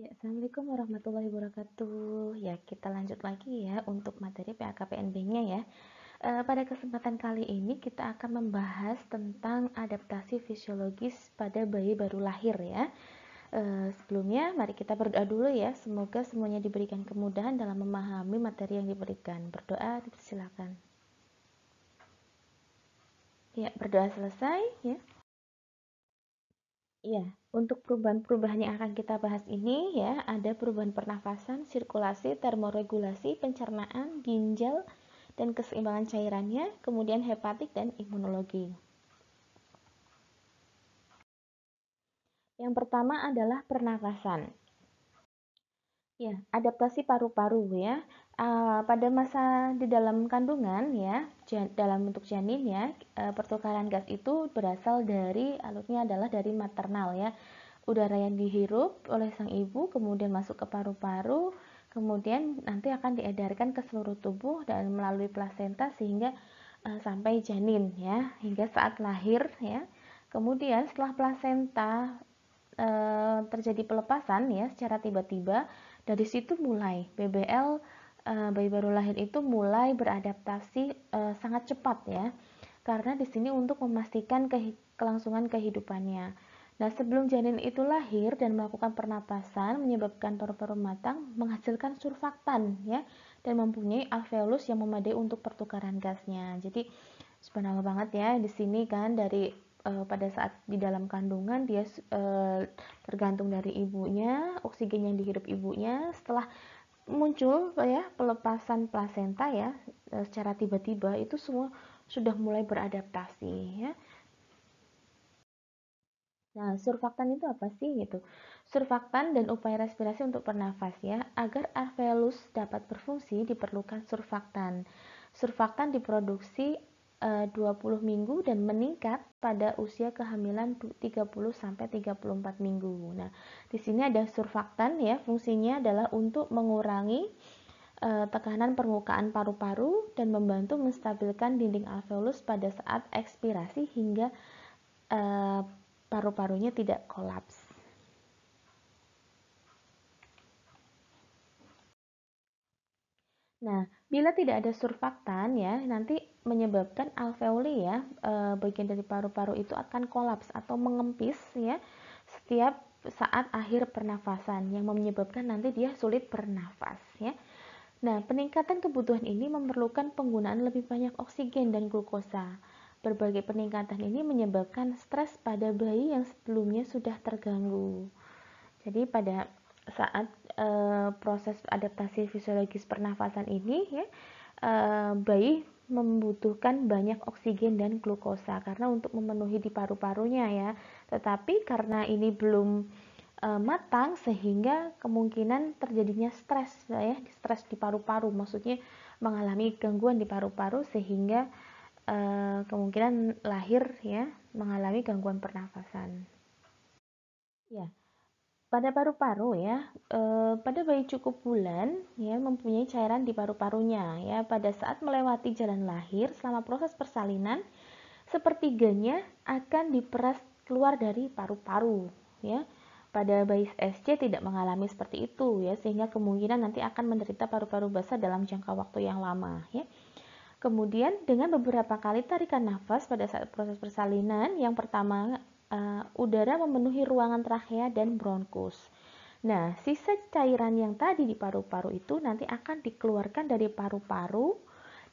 Ya, Assalamualaikum warahmatullahi wabarakatuh. Ya, kita lanjut lagi ya untuk materi PAKPNB-nya ya. E, pada kesempatan kali ini kita akan membahas tentang adaptasi fisiologis pada bayi baru lahir ya. E, sebelumnya mari kita berdoa dulu ya. Semoga semuanya diberikan kemudahan dalam memahami materi yang diberikan. Berdoa dipersilakan. Ya, berdoa selesai ya. Ya, untuk perubahan-perubahan yang akan kita bahas ini ya, ada perubahan pernafasan, sirkulasi, termoregulasi, pencernaan, ginjal, dan keseimbangan cairannya, kemudian hepatik dan imunologi. Yang pertama adalah pernafasan. Ya, adaptasi paru-paru ya. Uh, pada masa di dalam kandungan ya, dalam bentuk janin ya eh, pertukaran gas itu berasal dari alurnya adalah dari maternal ya udara yang dihirup oleh sang ibu kemudian masuk ke paru-paru kemudian nanti akan diedarkan ke seluruh tubuh dan melalui plasenta sehingga e, sampai janin ya hingga saat lahir ya kemudian setelah plasenta e, terjadi pelepasan ya secara tiba-tiba dari situ mulai BBL Eh, bayi baru lahir itu mulai beradaptasi eh, sangat cepat ya. Karena di sini untuk memastikan kelangsungan kehidupannya. Nah, sebelum janin itu lahir dan melakukan pernapasan menyebabkan paru-paru matang menghasilkan surfaktan ya dan mempunyai alveolus yang memadai untuk pertukaran gasnya. Jadi subhanallah banget ya di sini kan dari e, pada saat di dalam kandungan dia e, tergantung dari ibunya, oksigen yang dihirup ibunya. Setelah muncul ya pelepasan plasenta ya e, secara tiba-tiba itu semua sudah mulai beradaptasi ya. Nah, surfaktan itu apa sih gitu? Surfaktan dan upaya respirasi untuk bernafas ya. Agar alveolus dapat berfungsi diperlukan surfaktan. Surfaktan diproduksi 20 eh, minggu dan meningkat pada usia kehamilan 30 sampai 34 minggu. Nah, di sini ada surfaktan ya, fungsinya adalah untuk mengurangi eh, tekanan permukaan paru-paru dan membantu menstabilkan dinding alveolus pada saat ekspirasi hingga eh, paru-parunya tidak kolaps. Nah, bila tidak ada surfaktan ya, nanti menyebabkan alveoli ya eh, bagian dari paru-paru itu akan kolaps atau mengempis ya setiap saat akhir pernafasan yang menyebabkan nanti dia sulit bernafas ya. Nah, peningkatan kebutuhan ini memerlukan penggunaan lebih banyak oksigen dan glukosa. Berbagai peningkatan ini menyebabkan stres pada bayi yang sebelumnya sudah terganggu. Jadi pada saat e, proses adaptasi fisiologis pernafasan ini ya, e, bayi membutuhkan banyak oksigen dan glukosa karena untuk memenuhi di paru-parunya ya. Tetapi karena ini belum e, matang sehingga kemungkinan terjadinya stres ya, stres di paru-paru maksudnya mengalami gangguan di paru-paru sehingga e, kemungkinan lahir ya mengalami gangguan pernafasan. Ya. Pada paru-paru ya, e, pada bayi cukup bulan ya mempunyai cairan di paru-parunya ya pada saat melewati jalan lahir selama proses persalinan sepertiganya akan diperas keluar dari paru-paru ya. Pada bayi SC tidak mengalami seperti itu ya sehingga kemungkinan nanti akan menderita paru-paru basah dalam jangka waktu yang lama ya. Kemudian dengan beberapa kali tarikan nafas pada saat proses persalinan yang pertama uh, udara memenuhi ruangan trakea dan bronkus. Nah, sisa cairan yang tadi di paru-paru itu nanti akan dikeluarkan dari paru-paru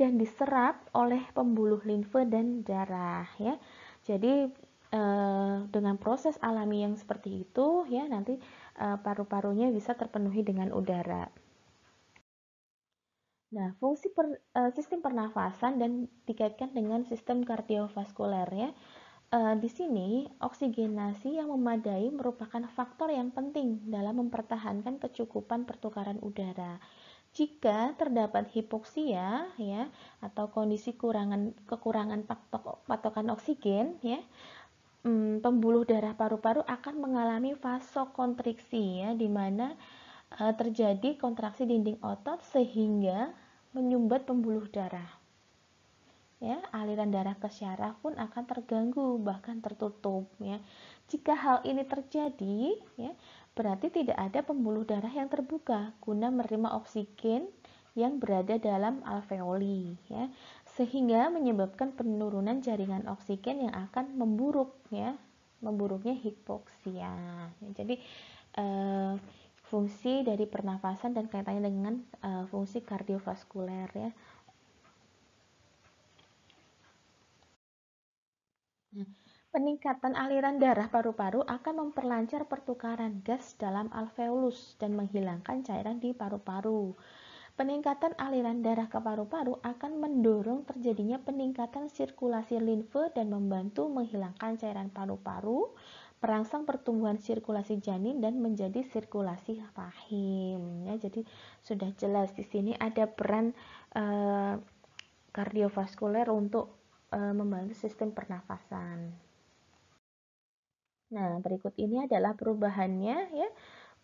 dan diserap oleh pembuluh limfe dan darah ya. Jadi eh, dengan proses alami yang seperti itu ya nanti eh, paru-parunya bisa terpenuhi dengan udara. Nah, fungsi per, sistem pernafasan dan dikaitkan dengan sistem kardiovaskuler ya. E, di sini, oksigenasi yang memadai merupakan faktor yang penting dalam mempertahankan kecukupan pertukaran udara. Jika terdapat hipoksia ya atau kondisi kurangan, kekurangan patok, patokan oksigen ya, hmm, pembuluh darah paru-paru akan mengalami vasokontriksi ya di mana e, terjadi kontraksi dinding otot sehingga menyumbat pembuluh darah ya aliran darah ke syaraf pun akan terganggu bahkan tertutup ya jika hal ini terjadi ya berarti tidak ada pembuluh darah yang terbuka guna menerima oksigen yang berada dalam alveoli ya sehingga menyebabkan penurunan jaringan oksigen yang akan memburuk ya memburuknya hipoksia ya, jadi eh, fungsi dari pernafasan dan kaitannya dengan eh, fungsi kardiovaskuler ya. Hmm. peningkatan aliran darah paru-paru akan memperlancar pertukaran gas dalam alveolus dan menghilangkan cairan di paru-paru. Peningkatan aliran darah ke paru-paru akan mendorong terjadinya peningkatan sirkulasi limfe dan membantu menghilangkan cairan paru-paru, merangsang pertumbuhan sirkulasi janin dan menjadi sirkulasi rahim. Ya, jadi sudah jelas di sini ada peran eh, kardiovaskuler untuk e, membantu sistem pernafasan. Nah, berikut ini adalah perubahannya ya.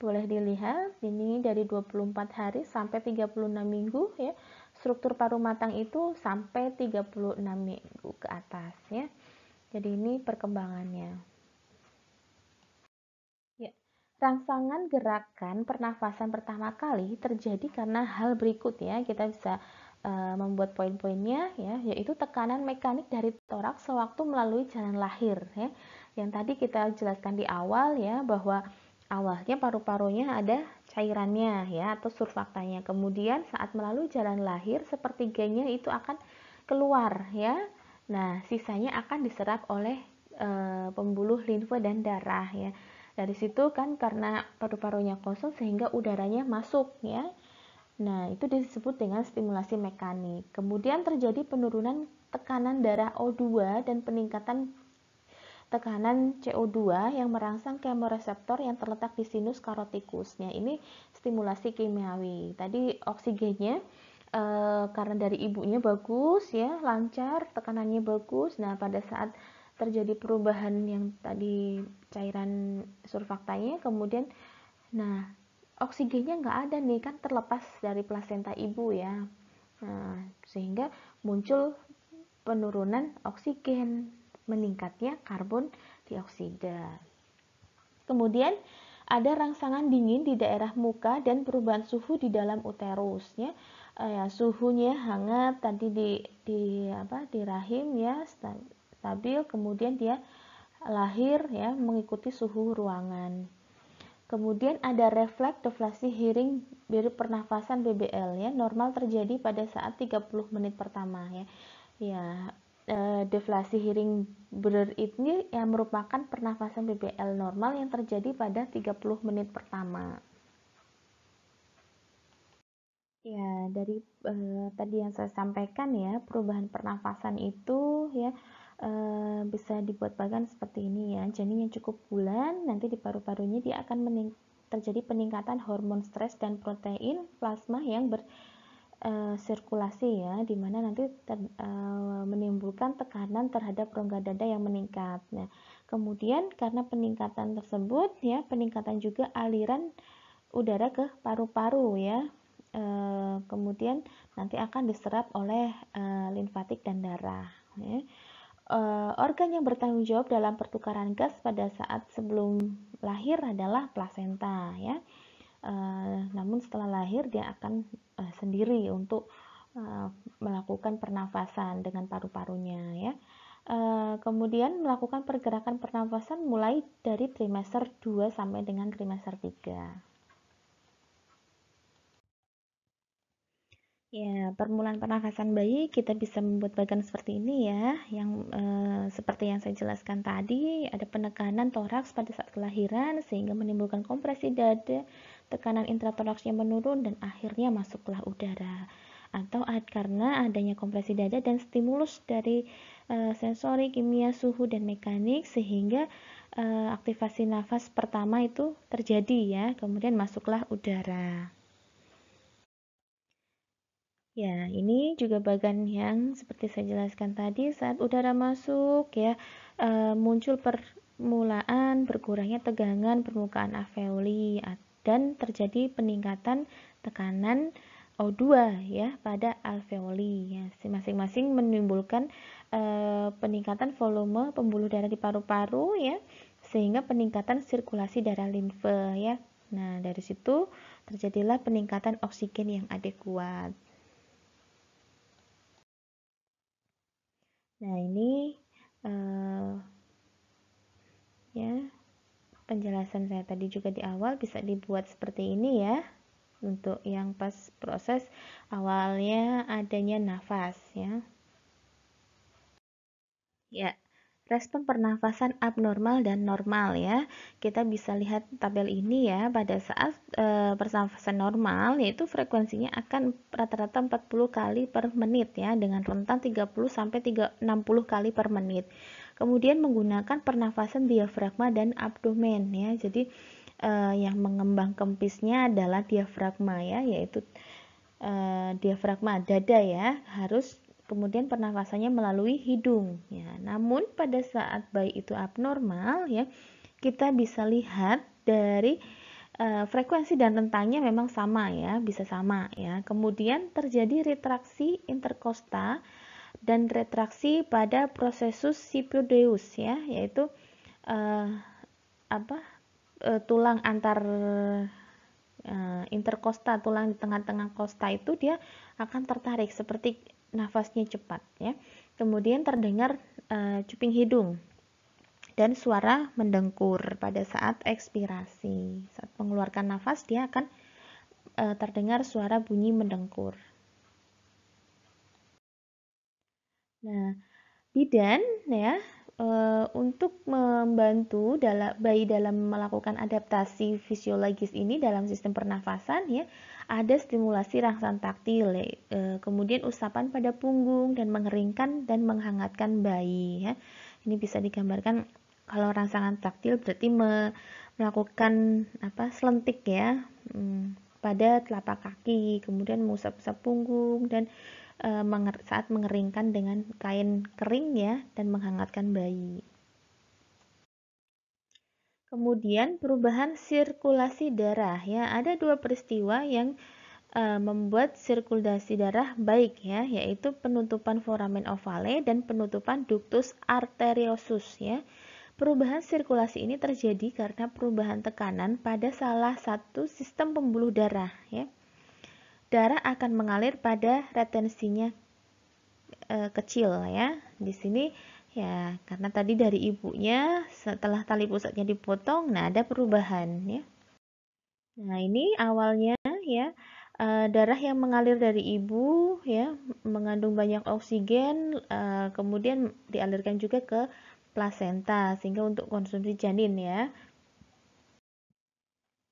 Boleh dilihat ini dari 24 hari sampai 36 minggu ya. Struktur paru matang itu sampai 36 minggu ke atas ya. Jadi ini perkembangannya. Ya, rangsangan gerakan pernafasan pertama kali terjadi karena hal berikut ya. Kita bisa Eh, membuat poin-poinnya ya yaitu tekanan mekanik dari torak sewaktu melalui jalan lahir ya yang tadi kita jelaskan di awal ya bahwa awalnya paru-parunya ada cairannya ya atau surfaktanya kemudian saat melalui jalan lahir sepertiganya itu akan keluar ya nah sisanya akan diserap oleh e, pembuluh limfe dan darah ya dari situ kan karena paru-parunya kosong sehingga udaranya masuk ya Nah, itu disebut dengan stimulasi mekanik. Kemudian terjadi penurunan tekanan darah O2 dan peningkatan tekanan CO2 yang merangsang kemoreseptor yang terletak di sinus karotikusnya. Ini stimulasi kimiawi. Tadi oksigennya e, karena dari ibunya bagus ya, lancar, tekanannya bagus. Nah, pada saat terjadi perubahan yang tadi cairan surfaktanya kemudian nah oksigennya nggak ada nih kan terlepas dari plasenta ibu ya nah, sehingga muncul penurunan oksigen meningkatnya karbon dioksida kemudian ada rangsangan dingin di daerah muka dan perubahan suhu di dalam uterusnya, eh, ya suhunya hangat tadi di di apa di rahim ya stabil kemudian dia lahir ya mengikuti suhu ruangan Kemudian ada refleks deflasi hearing dari pernafasan BBL ya. Normal terjadi pada saat 30 menit pertama ya. Ya, eh, deflasi hearing blur ini yang merupakan pernafasan BBL normal yang terjadi pada 30 menit pertama. Ya, dari eh, tadi yang saya sampaikan ya, perubahan pernafasan itu ya Eh, bisa dibuat bagan seperti ini ya. Janin yang cukup bulan nanti di paru-parunya dia akan mening terjadi peningkatan hormon stres dan protein plasma yang ber e, sirkulasi ya, dimana nanti ter, e, menimbulkan tekanan terhadap rongga dada yang meningkat. Nah, kemudian karena peningkatan tersebut ya, peningkatan juga aliran udara ke paru-paru ya. E, kemudian nanti akan diserap oleh e, limfatik dan darah. Ya uh, organ yang bertanggung jawab dalam pertukaran gas pada saat sebelum lahir adalah plasenta ya. Uh, namun setelah lahir dia akan uh, sendiri untuk uh, melakukan pernafasan dengan paru-parunya ya. Uh, kemudian melakukan pergerakan pernafasan mulai dari trimester 2 sampai dengan trimester 3. Ya, permulaan pernafasan bayi kita bisa membuat bagian seperti ini ya, yang e, seperti yang saya jelaskan tadi, ada penekanan toraks pada saat kelahiran sehingga menimbulkan kompresi dada, tekanan intratoraksnya menurun dan akhirnya masuklah udara. Atau karena adanya kompresi dada dan stimulus dari e, sensori, kimia, suhu dan mekanik sehingga e, aktivasi nafas pertama itu terjadi ya, kemudian masuklah udara. Ya, ini juga bagan yang seperti saya jelaskan tadi saat udara masuk ya e, muncul permulaan berkurangnya tegangan permukaan alveoli dan terjadi peningkatan tekanan O2 ya pada alveoli ya masing-masing menimbulkan e, peningkatan volume pembuluh darah di paru-paru ya sehingga peningkatan sirkulasi darah limfe ya. Nah, dari situ terjadilah peningkatan oksigen yang adekuat. Nah, ini uh, ya penjelasan saya tadi juga di awal bisa dibuat seperti ini ya. Untuk yang pas proses awalnya adanya nafas ya. Ya respon pernafasan abnormal dan normal ya. Kita bisa lihat tabel ini ya, pada saat e, pernafasan normal yaitu frekuensinya akan rata-rata 40 kali per menit ya dengan rentan 30 sampai 60 kali per menit. Kemudian menggunakan pernafasan diafragma dan abdomen ya. Jadi e, yang mengembang kempisnya adalah diafragma ya, yaitu e, diafragma dada ya harus kemudian pernafasannya melalui hidung ya. Namun pada saat bayi itu abnormal ya, kita bisa lihat dari e, frekuensi dan rentangnya memang sama ya, bisa sama ya. Kemudian terjadi retraksi interkosta dan retraksi pada prosesus sipideus ya, yaitu e, apa? E, tulang antar e, interkosta tulang di tengah-tengah kosta itu dia akan tertarik seperti nafasnya cepat ya. Kemudian terdengar e, cuping hidung dan suara mendengkur pada saat ekspirasi. Saat mengeluarkan nafas dia akan e, terdengar suara bunyi mendengkur. Nah, bidan ya e, untuk membantu dalam bayi dalam melakukan adaptasi fisiologis ini dalam sistem pernafasan ya ada stimulasi rangsang taktil, e, kemudian usapan pada punggung dan mengeringkan dan menghangatkan bayi. Ya. Ini bisa digambarkan kalau rangsangan taktil berarti me, melakukan apa selentik ya hmm, pada telapak kaki, kemudian mengusap-usap punggung dan e, saat mengeringkan dengan kain kering ya dan menghangatkan bayi. Kemudian perubahan sirkulasi darah ya, ada dua peristiwa yang e, membuat sirkulasi darah baik ya, yaitu penutupan foramen ovale dan penutupan ductus arteriosus ya. Perubahan sirkulasi ini terjadi karena perubahan tekanan pada salah satu sistem pembuluh darah ya. Darah akan mengalir pada retensinya e, kecil ya. Di sini ya karena tadi dari ibunya setelah tali pusatnya dipotong nah ada perubahan ya nah ini awalnya ya eh, darah yang mengalir dari ibu ya mengandung banyak oksigen eh, kemudian dialirkan juga ke plasenta sehingga untuk konsumsi janin ya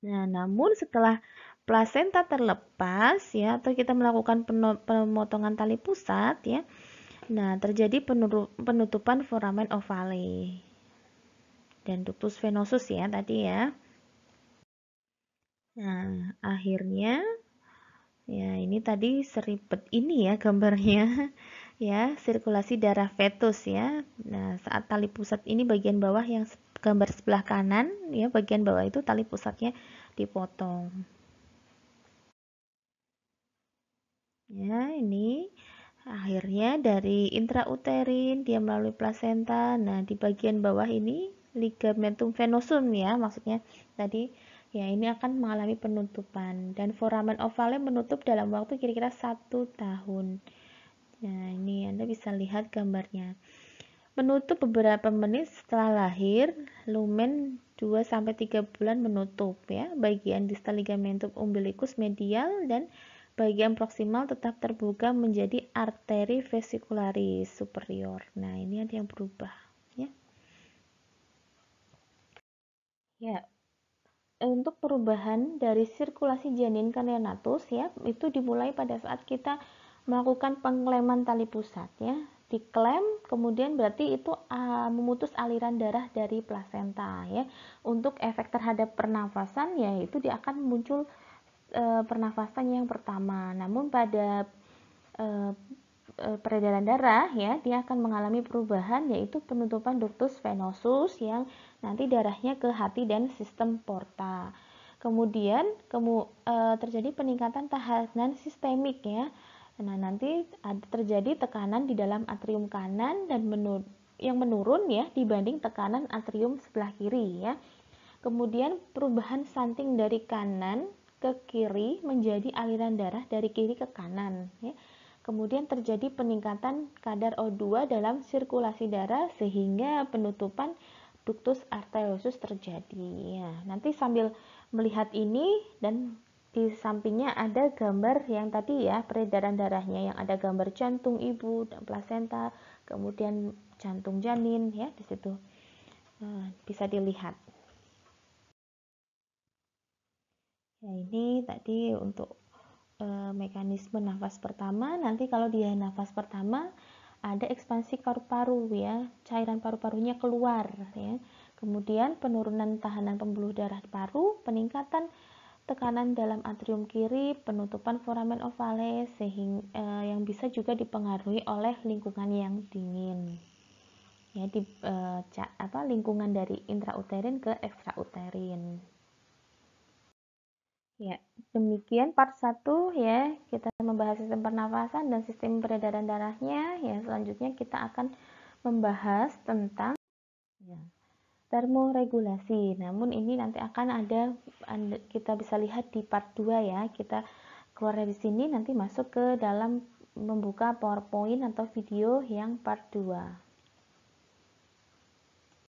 nah namun setelah plasenta terlepas ya atau kita melakukan pemotongan tali pusat ya Nah, terjadi penutupan foramen ovale dan ductus venosus ya tadi ya. Nah, akhirnya ya ini tadi seribet ini ya gambarnya ya, sirkulasi darah fetus ya. Nah, saat tali pusat ini bagian bawah yang gambar sebelah kanan ya, bagian bawah itu tali pusatnya dipotong. Ya, ini Akhirnya dari intrauterin dia melalui plasenta. Nah, di bagian bawah ini ligamentum venosum ya maksudnya tadi ya ini akan mengalami penutupan dan foramen ovale menutup dalam waktu kira-kira satu tahun. Nah, ini Anda bisa lihat gambarnya. Menutup beberapa menit setelah lahir, lumen 2 sampai 3 bulan menutup ya bagian distal ligamentum umbilicus medial dan bagian proksimal tetap terbuka menjadi arteri vesikularis superior. Nah, ini ada yang berubah, ya. Ya. Untuk perubahan dari sirkulasi janin ke neonatus ya, itu dimulai pada saat kita melakukan pengleman tali pusat ya. Diklem kemudian berarti itu uh, memutus aliran darah dari plasenta ya. Untuk efek terhadap pernafasan yaitu dia akan muncul e, pernafasan yang pertama. Namun pada e, e, peredaran darah ya, dia akan mengalami perubahan yaitu penutupan ductus venosus yang nanti darahnya ke hati dan sistem porta. Kemudian kemu, e, terjadi peningkatan tahanan sistemik ya. Nah, nanti ada terjadi tekanan di dalam atrium kanan dan menur yang menurun ya dibanding tekanan atrium sebelah kiri ya. Kemudian perubahan santing dari kanan ke kiri menjadi aliran darah dari kiri ke kanan. Ya. Kemudian terjadi peningkatan kadar O2 dalam sirkulasi darah sehingga penutupan duktus arteriosus terjadi. Ya, nanti sambil melihat ini dan di sampingnya ada gambar yang tadi ya peredaran darahnya yang ada gambar jantung ibu dan plasenta, kemudian jantung janin ya di situ nah, bisa dilihat. ya ini tadi untuk e, mekanisme nafas pertama nanti kalau dia nafas pertama ada ekspansi paru-paru ya cairan paru-parunya keluar ya kemudian penurunan tahanan pembuluh darah paru peningkatan tekanan dalam atrium kiri penutupan foramen ovale sehingga e, eh, yang bisa juga dipengaruhi oleh lingkungan yang dingin ya di e, ca, apa lingkungan dari intrauterin ke ekstrauterin Ya, demikian part 1 ya. Kita membahas sistem pernafasan dan sistem peredaran darahnya. Ya, selanjutnya kita akan membahas tentang ya, termoregulasi. Namun ini nanti akan ada kita bisa lihat di part 2 ya. Kita keluar dari sini nanti masuk ke dalam membuka PowerPoint atau video yang part 2.